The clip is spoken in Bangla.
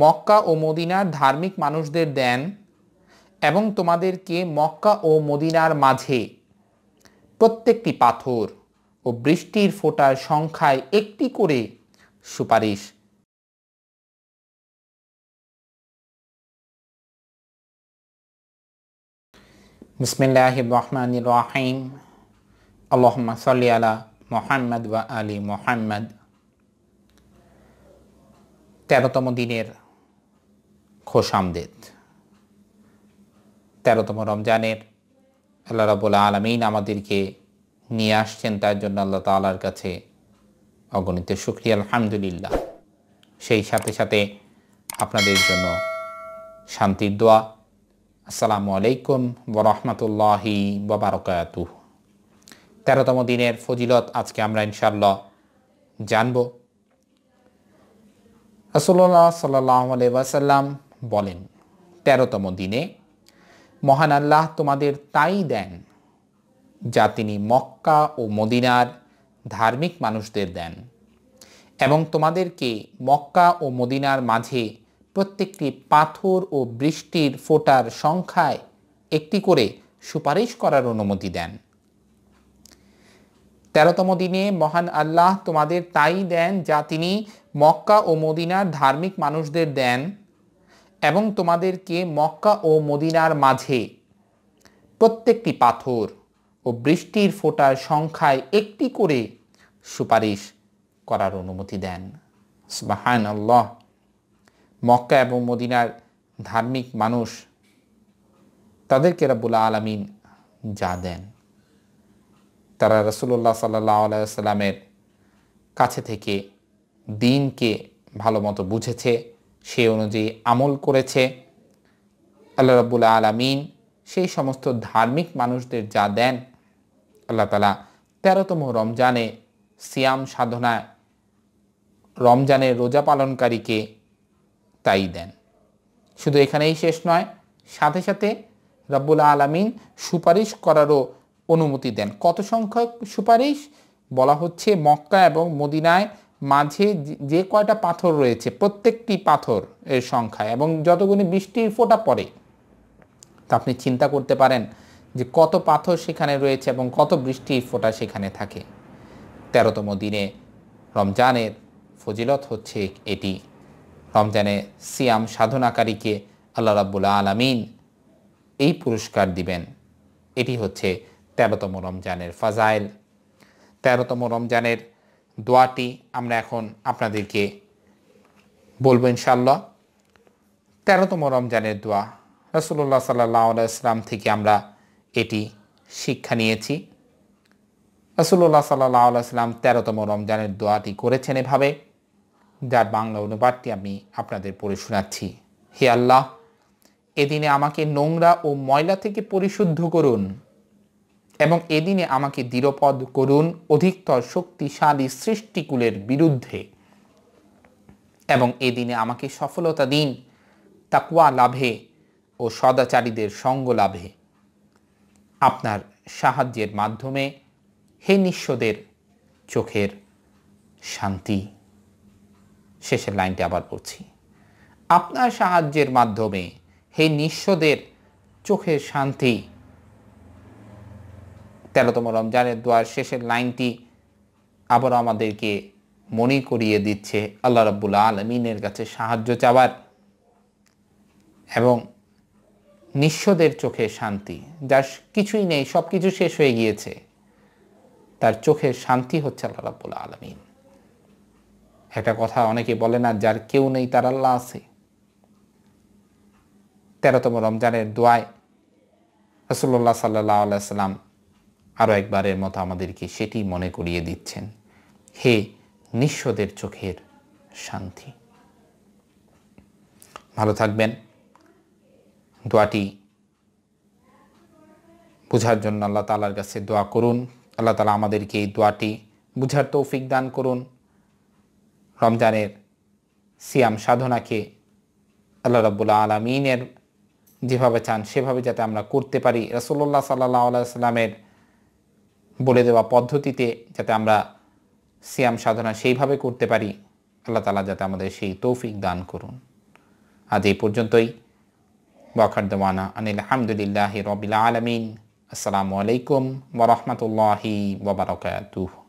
মক্কা ও মদিনার ধার্মিক মানুষদের দেন এবং তোমাদেরকে মক্কা ও মদিনার মাঝে প্রত্যেকটি পাথর ও বৃষ্টির ফোটার সংখ্যায় একটি করে সুপারিশ বিসমিল্লাহ রহমান রাহিম আল্লাহমা সাল্লি আলা মোহাম্মদ ওয়া আলী মোহাম্মদ তেরোতম দিনের খোশ তেরোতম রমজানের আল্লাহ রাবুল আলমিন আমাদেরকে নিয়ে আসছেন তার জন্য আল্লাহ তালার কাছে অগণিত সুক্রিয়া আলহামদুলিল্লাহ সেই সাথে সাথে আপনাদের জন্য শান্তির দোয়া আসসালামু আলাইকুম বরহমতুল্লাহি ববারকায়াতু তেরোতম দিনের ফজিলত আজকে আমরা ইনশাল্লাহ জানব রসুল্লাহ সাল্লাম বলেন তেরোতম দিনে মহান আল্লাহ তোমাদের তাই দেন যা তিনি মক্কা ও মদিনার ধার্মিক মানুষদের দেন এবং তোমাদেরকে মক্কা ও মদিনার মাঝে প্রত্যেকটি পাথর ও বৃষ্টির ফোটার সংখ্যায় একটি করে সুপারিশ করার অনুমতি দেন তেরোতম দিনে মহান আল্লাহ তোমাদের তাই দেন যা তিনি মক্কা ও মদিনার ধার্মিক মানুষদের দেন এবং তোমাদেরকে মক্কা ও মদিনার মাঝে প্রত্যেকটি পাথর ও বৃষ্টির ফোটার সংখ্যায় একটি করে সুপারিশ করার অনুমতি দেন বাহান আল্লাহ মক্কা এবং মদিনার ধার্মিক মানুষ তাদেরকে রাবুল আলমিন যা দেন তারা রসুল্লাহ সাল্লাহ সাল্লামের কাছে থেকে দিনকে ভালো মতো বুঝেছে সেই অনুযায়ী আমল করেছে আল্লাহ রব্বুল আলমিন সেই সমস্ত ধার্মিক মানুষদের যা দেন আল্লাহ তালা তেরোতম রমজানে সিয়াম সাধনায় রমজানের রোজা পালনকারীকে তাই দেন শুধু এখানেই শেষ নয় সাথে সাথে রব্বুল আলমিন সুপারিশ করারও অনুমতি দেন কত সংখ্যক সুপারিশ বলা হচ্ছে মক্কা এবং মদিনায় মাঝে যে কয়টা পাথর রয়েছে প্রত্যেকটি পাথর এর সংখ্যা এবং যতগুলি বৃষ্টির ফোঁটা পড়ে তা আপনি চিন্তা করতে পারেন যে কত পাথর সেখানে রয়েছে এবং কত বৃষ্টির ফোঁটা সেখানে থাকে তেরোতম দিনে রমজানের ফজিলত হচ্ছে এটি রমজানে সিয়াম সাধনাকারীকে আল্লাহ রাব্বুল আলমিন এই পুরস্কার দিবেন এটি হচ্ছে তেরোতম রমজানের ফাজাইল তেরোতম রমজানের দোয়াটি আমরা এখন আপনাদেরকে বলবো ইনশাল্লাহ তেরোতম রমজানের দোয়া রসুল্লাহ সাল্লাহ আলাইসলাম থেকে আমরা এটি শিক্ষা নিয়েছি রসুল্লাহ সাল্লাহ আলাইসলাম তেরোতম রমজানের দোয়াটি করেছেন এভাবে যার বাংলা অনুবাদটি আমি আপনাদের পড়ে শোনাচ্ছি হে আল্লাহ এদিনে আমাকে নোংরা ও ময়লা থেকে পরিশুদ্ধ করুন এবং এদিনে আমাকে দৃঢ়পদ করুন অধিকতর শক্তিশালী সৃষ্টিকুলের বিরুদ্ধে এবং এদিনে আমাকে সফলতা দিন তাকুয়া লাভে ও সদাচারীদের সঙ্গ লাভে আপনার সাহায্যের মাধ্যমে হে নিঃস্বদের চোখের শান্তি শেষের লাইনটি আবার পড়ছি আপনার সাহায্যের মাধ্যমে হে নিঃস্বদের চোখের শান্তি তেরোতম রমজানের দোয়ার শেষের লাইনটি আবারও আমাদেরকে মনে করিয়ে দিচ্ছে আল্লাহ রব্বুল আলমিনের কাছে সাহায্য চাওয়ার এবং নিঃস্বদের চোখে শান্তি যার কিছুই নেই সব কিছু শেষ হয়ে গিয়েছে তার চোখে শান্তি হচ্ছে আল্লাহ রাব্বুল আলমিন একটা কথা অনেকে বলে না যার কেউ নেই তার আল্লাহ আছে তেরোতম রমজানের দোয়ায় রসুল্লাহ সাল্লাহ আলাইসাল্লাম আরও একবারের মতো আমাদেরকে সেটি মনে করিয়ে দিচ্ছেন হে নিঃস্বদের চোখের শান্তি ভালো থাকবেন দোয়াটি বুঝার জন্য আল্লাহ তালার কাছে দোয়া করুন আল্লাহ তালা আমাদেরকে এই দোয়াটি বুঝার তৌফিক দান করুন রমজানের সিয়াম সাধনাকে আল্লাহ রব্বুল্লা আলমিনের যেভাবে চান সেভাবে যাতে আমরা করতে পারি রসল্লাহ সাল্লাহ সাল্লামের বলে দেওয়া পদ্ধতিতে যাতে আমরা সিয়াম সাধনা সেইভাবে করতে পারি আল্লাহ তালা যাতে আমাদের সেই তৌফিক দান করুন আজ এই পর্যন্তই বাখার দেওয়ানা আনিল আহমদুলিল্লাহ রবিল আলমিন আসসালামু আলাইকুম ওরহমতুল্লাহি ওবরাকাতুহ